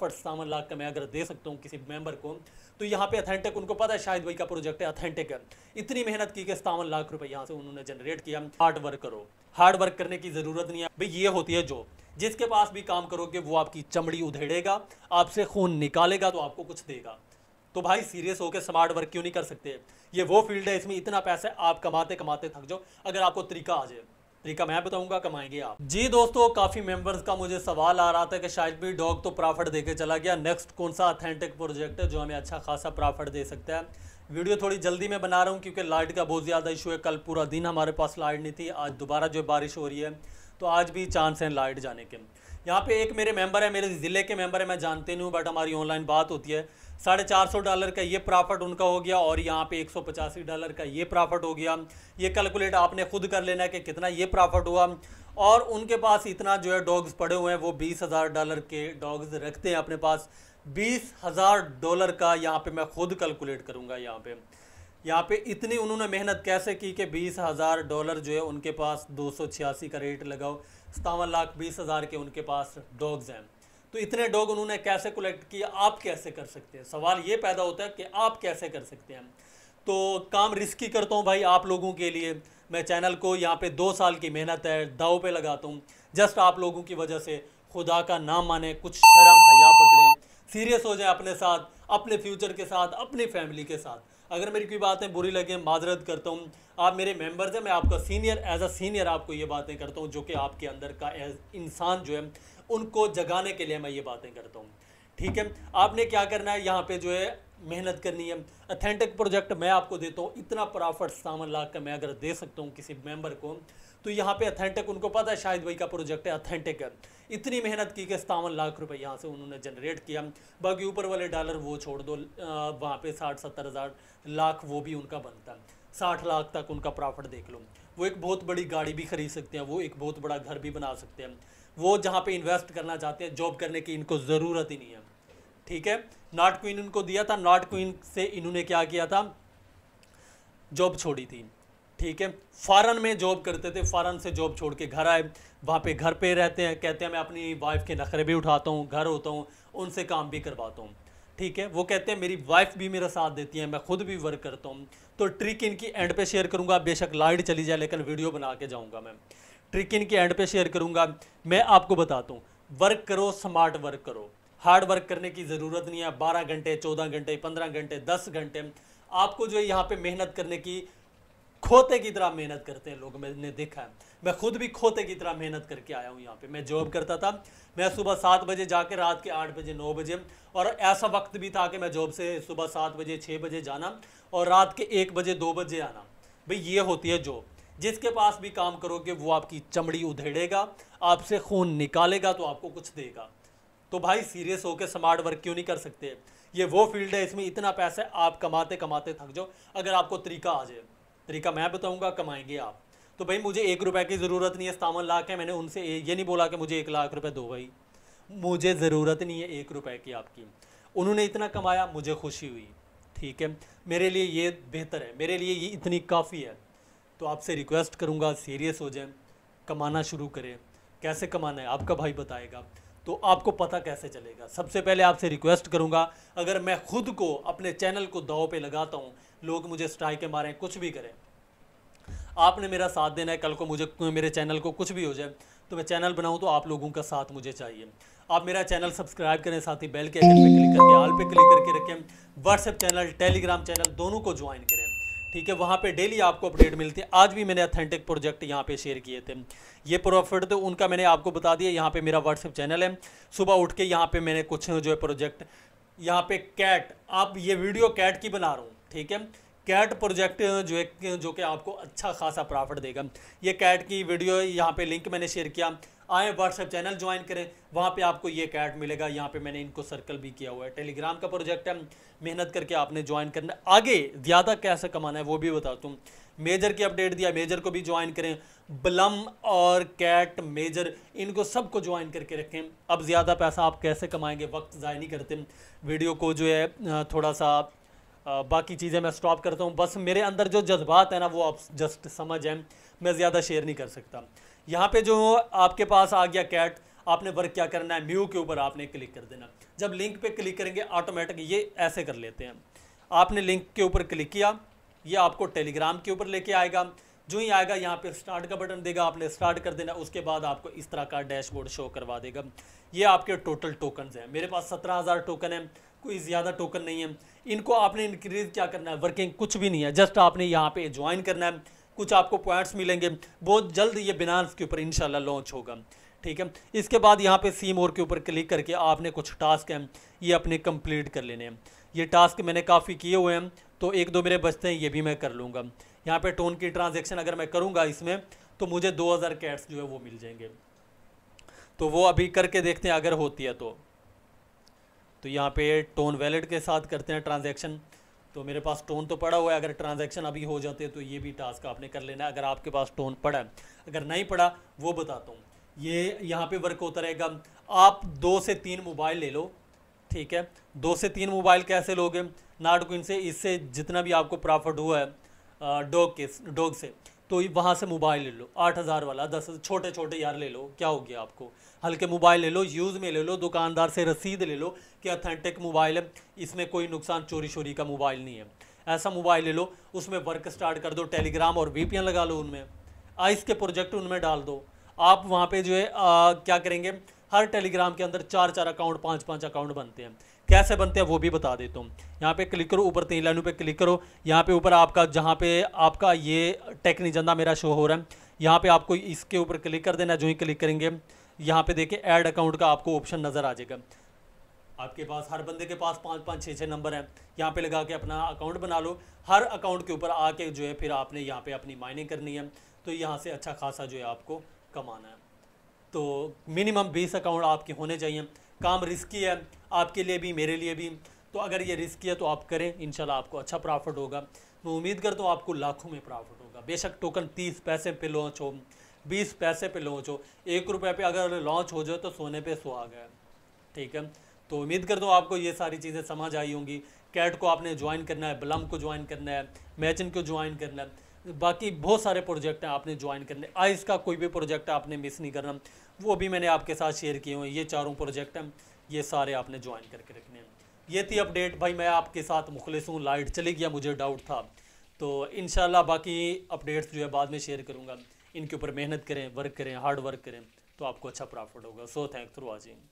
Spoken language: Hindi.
फट सावन लाख का मैं अगर दे सकता हूँ किसी मेंबर को तो यहाँ पे अथेंटिक उनको पता है शायद भाई का प्रोजेक्ट है अथेंटिक है इतनी मेहनत की कि सावन लाख रुपए यहाँ से उन्होंने जनरेट किया हार्ड वर्क करो हार्ड वर्क करने की ज़रूरत नहीं है भाई ये होती है जो जिसके पास भी काम करोगे वो आपकी चमड़ी उधेड़ेगा आपसे खून निकालेगा तो आपको कुछ देगा तो भाई सीरियस होकर स्मार्ट वर्क क्यों नहीं कर सकते ये वो फील्ड है इसमें इतना पैसा आप कमाते कमाते थक जाओ अगर आपको तरीका आ जाए तरीका मैं बताऊंगा कमाएंगे आप जी दोस्तों काफी मेंबर्स का मुझे सवाल आ रहा था कि शायद भी डॉग तो प्रॉफिट देके चला गया नेक्स्ट कौन सा अथेंटिक प्रोजेक्ट है जो हमें अच्छा खासा प्रॉफिट दे सकता है वीडियो थोड़ी जल्दी में बना रहा हूँ क्योंकि लाइट का बहुत ज़्यादा इशू है कल पूरा दिन हमारे पास लाइट नहीं थी आज दोबारा जो बारिश हो रही है तो आज भी चांस है लाइट जाने के यहाँ पे एक मेरे मेंबर है मेरे ज़िले के मेंबर है मैं जानते नहीं हूँ बट हमारी ऑनलाइन बात होती है साढ़े चार सौ डॉलर का ये प्रॉफिट उनका हो गया और यहाँ पे एक सौ पचासी डॉलर का ये प्रॉफिट हो गया ये कैलकुलेट आपने खुद कर लेना है कि कितना ये प्रॉफिट हुआ और उनके पास इतना जो है डॉग्स पड़े हुए हैं वो बीस हज़ार डॉलर के डॉग्स रखते हैं अपने पास बीस हज़ार डॉलर का यहाँ पर मैं खुद कैलकुलेट करूँगा यहाँ पर यहाँ पे इतनी उन्होंने मेहनत कैसे की कि बीस हज़ार डॉलर जो है उनके पास दो सौ छियासी का रेट लगाओ सतावन लाख बीस हज़ार के उनके पास डॉग्स हैं तो इतने डॉग उन्होंने कैसे कलेक्ट किए आप कैसे कर सकते हैं सवाल ये पैदा होता है कि आप कैसे कर सकते हैं तो काम रिस्की करता हूँ भाई आप लोगों के लिए मैं चैनल को यहाँ पे दो साल की मेहनत है दाव पे लगाता हूँ जस्ट आप लोगों की वजह से खुदा का नाम माने कुछ शर्म हया पकड़ें सीरियस हो जाए अपने साथ अपने फ्यूचर के साथ अपनी फैमिली के साथ अगर मेरी कोई बातें बुरी लगे माजरत करता हूँ आप मेरे मेंबर्स हैं मैं आपका सीनियर एज अ सीनियर आपको ये बातें करता हूँ जो कि आपके अंदर का एज इंसान जो है उनको जगाने के लिए मैं ये बातें करता हूँ ठीक है आपने क्या करना है यहाँ पे जो है मेहनत करनी है अथेंटिक प्रोजेक्ट मैं आपको देता हूँ इतना प्रॉफिट सावन लाख का मैं अगर दे सकता हूँ किसी मेंबर को तो यहाँ पे अथेंटिक उनको पता है शायद भाई का प्रोजेक्ट है अथेंटिक है इतनी मेहनत की कि सतावन लाख रुपए यहाँ से उन्होंने जनरेट किया बाकी ऊपर वाले डॉलर वो छोड़ दो वहाँ पे साठ सत्तर हज़ार लाख वो भी उनका बनता है साठ लाख तक उनका प्रॉफिट देख लो वो एक बहुत बड़ी गाड़ी भी खरीद सकते हैं वो एक बहुत बड़ा घर भी बना सकते हैं वो जहाँ पर इन्वेस्ट करना चाहते हैं जॉब करने की इनको ज़रूरत ही नहीं है ठीक है नॉट क्वीन उनको दिया था नॉट क्वीन से इन्होंने क्या किया था जॉब छोड़ी थी ठीक है फ़ॉरन में जॉब करते थे फ़ॉरन से जॉब छोड़ के घर आए वहाँ पे घर पे रहते हैं कहते हैं मैं अपनी वाइफ़ के नखरे भी उठाता हूँ घर होता हूँ उनसे काम भी करवाता हूँ ठीक है वो कहते हैं मेरी वाइफ़ भी मेरा साथ देती है मैं खुद भी वर्क करता हूँ तो ट्रिक इनकी एंड पे शेयर करूँगा बेशक लाइट चली जाए लेकिन वीडियो बना के जाऊँगा मैं ट्रिक इनकी एंड पे शेयर करूँगा मैं आपको बताता हूँ वर्क करो स्मार्ट वर्क करो हार्ड वर्क करने की ज़रूरत नहीं है बारह घंटे चौदह घंटे पंद्रह घंटे दस घंटे आपको जो है यहाँ पे मेहनत करने की खोते की तरह मेहनत करते हैं लोग मैंने देखा है मैं खुद भी खोते की तरह मेहनत करके आया हूँ यहाँ पे मैं जॉब करता था मैं सुबह सात बजे जाके रात के आठ बजे नौ बजे और ऐसा वक्त भी था कि मैं जॉब से सुबह सात बजे छः बजे जाना और रात के एक बजे दो बजे आना भाई ये होती है जॉब जिसके पास भी काम करोगे वो आपकी चमड़ी उधेड़ेगा आपसे खून निकालेगा तो आपको कुछ देगा तो भाई सीरियस होकर स्मार्ट वर्क क्यों नहीं कर सकते ये वो फील्ड है इसमें इतना पैसा आप कमाते कमाते थक जाओ अगर आपको तरीका आ जाए तरीका मैं बताऊँगा कमाएंगे आप तो भाई मुझे एक रुपए की ज़रूरत नहीं है सतावन लाख है मैंने उनसे ये नहीं बोला कि मुझे एक लाख रुपये दो भाई मुझे ज़रूरत नहीं है एक रुपए की आपकी उन्होंने इतना कमाया मुझे खुशी हुई ठीक है मेरे लिए ये बेहतर है मेरे लिए ये इतनी काफ़ी है तो आपसे रिक्वेस्ट करूँगा सीरियस हो जाए कमाना शुरू करें कैसे कमाना है आपका भाई बताएगा तो आपको पता कैसे चलेगा सबसे पहले आपसे रिक्वेस्ट करूंगा अगर मैं खुद को अपने चैनल को दाव पे लगाता हूं लोग मुझे स्ट्राइकें मारें कुछ भी करें आपने मेरा साथ देना है कल को मुझे मेरे चैनल को कुछ भी हो जाए तो मैं चैनल बनाऊं तो आप लोगों का साथ मुझे चाहिए आप मेरा चैनल सब्सक्राइब करें साथ ही बेल के आइकन पे क्लिक करके आल पे क्लिक करके रखें व्हाट्सएप चैनल टेलीग्राम चैनल दोनों को ज्वाइन करें ठीक है वहाँ पे डेली आपको अपडेट मिलती है आज भी मैंने अथेंटिक प्रोजेक्ट यहाँ पे शेयर किए थे ये प्रॉफिट तो उनका मैंने आपको बता दिया यहाँ पे मेरा व्हाट्सएप चैनल है सुबह उठ के यहाँ पे मैंने कुछ जो है प्रोजेक्ट यहाँ पे कैट आप ये वीडियो कैट की बना रहा हूँ ठीक है कैट प्रोजेक्ट जो है जो कि आपको अच्छा खासा प्रॉफिट देगा ये कैट की वीडियो यहाँ पे लिंक मैंने शेयर किया आए व्हाट्सएप चैनल ज्वाइन करें वहाँ पे आपको ये कैट मिलेगा यहाँ पे मैंने इनको सर्कल भी किया हुआ है टेलीग्राम का प्रोजेक्ट है मेहनत करके आपने ज्वाइन करना आगे ज़्यादा कैसे कमाना है वो भी बता दूँ मेजर की अपडेट दिया मेजर को भी ज्वाइन करें बलम और कैट मेजर इनको सबको ज्वाइन करके रखें अब ज़्यादा पैसा आप कैसे कमाएंगे वक्त ज़ाय नहीं करते वीडियो को जो है थोड़ा सा बाकी चीज़ें मैं स्टॉप करता हूँ बस मेरे अंदर जो जज्बात है ना वो आप जस्ट समझ हैं मैं ज़्यादा शेयर नहीं कर सकता यहाँ पे जो आपके पास आ गया कैट आपने वर्क क्या करना है म्यू के ऊपर आपने क्लिक कर देना जब लिंक पे क्लिक करेंगे ऑटोमेटिक ये ऐसे कर लेते हैं आपने लिंक के ऊपर क्लिक किया ये आपको टेलीग्राम के ऊपर लेके आएगा जो ही आएगा यहाँ पे स्टार्ट का बटन देगा आपने स्टार्ट कर देना उसके बाद आपको इस तरह का डैशबोर्ड शो करवा देगा ये आपके टोटल टोकन हैं मेरे पास सत्रह हज़ार टोकन हैं कोई ज़्यादा टोकन नहीं है इनको आपने इनक्रीज क्या करना है वर्किंग कुछ भी नहीं है जस्ट आपने यहाँ पे ज्वाइन करना है कुछ आपको पॉइंट्स मिलेंगे बहुत जल्द ये बिनास के ऊपर इनशाला लॉन्च होगा ठीक है इसके बाद यहाँ पे सीम और के ऊपर क्लिक करके आपने कुछ टास्क हैं ये अपने कंप्लीट कर लेने हैं ये टास्क मैंने काफ़ी किए हुए हैं तो एक दो मेरे बचते हैं ये भी मैं कर लूँगा यहाँ पर टोन की ट्रांजेक्शन अगर मैं करूँगा इसमें तो मुझे दो कैट्स जो है वो मिल जाएंगे तो वो अभी करके देखते हैं अगर होती है तो तो यहाँ पे टोन वैलेट के साथ करते हैं ट्रांजैक्शन तो मेरे पास टोन तो पड़ा हुआ है अगर ट्रांजैक्शन अभी हो जाते हैं तो ये भी टास्क आपने कर लेना है अगर आपके पास टोन पड़ा है अगर नहीं पड़ा वो बताता हूँ ये यहाँ पे वर्क होता रहेगा आप दो से तीन मोबाइल ले लो ठीक है दो से तीन मोबाइल कैसे लोगे नाट से इससे जितना भी आपको प्रॉफिट हुआ है डॉग के डॉग से तो वहाँ से मोबाइल ले लो आठ हज़ार वाला दस छोटे छोटे यार ले लो क्या हो गया आपको हल्के मोबाइल ले लो यूज़ में ले लो दुकानदार से रसीद ले लो कि अथेंटिक मोबाइल है इसमें कोई नुकसान चोरी चोरी का मोबाइल नहीं है ऐसा मोबाइल ले लो उसमें वर्क स्टार्ट कर दो टेलीग्राम और वी लगा लो उनमें आइस के प्रोजेक्ट उनमें डाल दो आप वहाँ पर जो है क्या करेंगे हर टेलीग्राम के अंदर चार चार अकाउंट पाँच पाँच अकाउंट बनते हैं कैसे बनते हैं वो भी बता देता हूँ यहाँ पे क्लिक करो ऊपर तीन लाइनों पे क्लिक करो यहाँ पे ऊपर आपका जहाँ पे आपका ये टेक्निजंदा मेरा शो हो रहा है यहाँ पे आपको इसके ऊपर क्लिक कर देना जो ही क्लिक करेंगे यहाँ पे देखिए ऐड अकाउंट का आपको ऑप्शन नज़र आ जाएगा आपके पास हर बंदे के पास पाँच पाँच छः छः नंबर हैं यहाँ पे लगा के अपना अकाउंट बना लो हर अकाउंट के ऊपर आके जो है फिर आपने यहाँ पे अपनी माइनिंग करनी है तो यहाँ से अच्छा खासा जो है आपको कमाना है तो मिनिमम बीस अकाउंट आपके होने चाहिए काम रिस्की है आपके लिए भी मेरे लिए भी तो अगर ये रिस्की है तो आप करें इनशाला आपको अच्छा प्रॉफिट होगा मैं उम्मीद करता हूँ आपको लाखों में प्रॉफिट होगा बेशक टोकन तीस पैसे पे लॉन्च हो बीस पैसे पे लॉन्च हो एक रुपये पर अगर लॉन्च हो जाए तो सोने पर सो आ गया ठीक है तो उम्मीद करता हूँ आपको ये सारी चीज़ें समझ आई होंगी कैट को आपने ज्वाइन करना है बलम को ज्वाइन करना है मैचिन को ज्वाइन करना है बाकी बहुत सारे प्रोजेक्ट हैं आपने ज्वाइन करने आइस का कोई भी प्रोजेक्ट आपने मिस नहीं करना वो भी मैंने आपके साथ शेयर किए हुए ये चारों प्रोजेक्ट हैं ये सारे आपने ज्वाइन करके रखने हैं ये थी अपडेट भाई मैं आपके साथ मुखलिस हूँ लाइट चली गया मुझे डाउट था तो इन बाकी अपडेट्स जो है बाद में शेयर करूँगा इनके ऊपर मेहनत करें वर्क करें हार्ड वर्क करें तो आपको अच्छा प्रॉफिट होगा सो थैंक फॉर वॉचिंग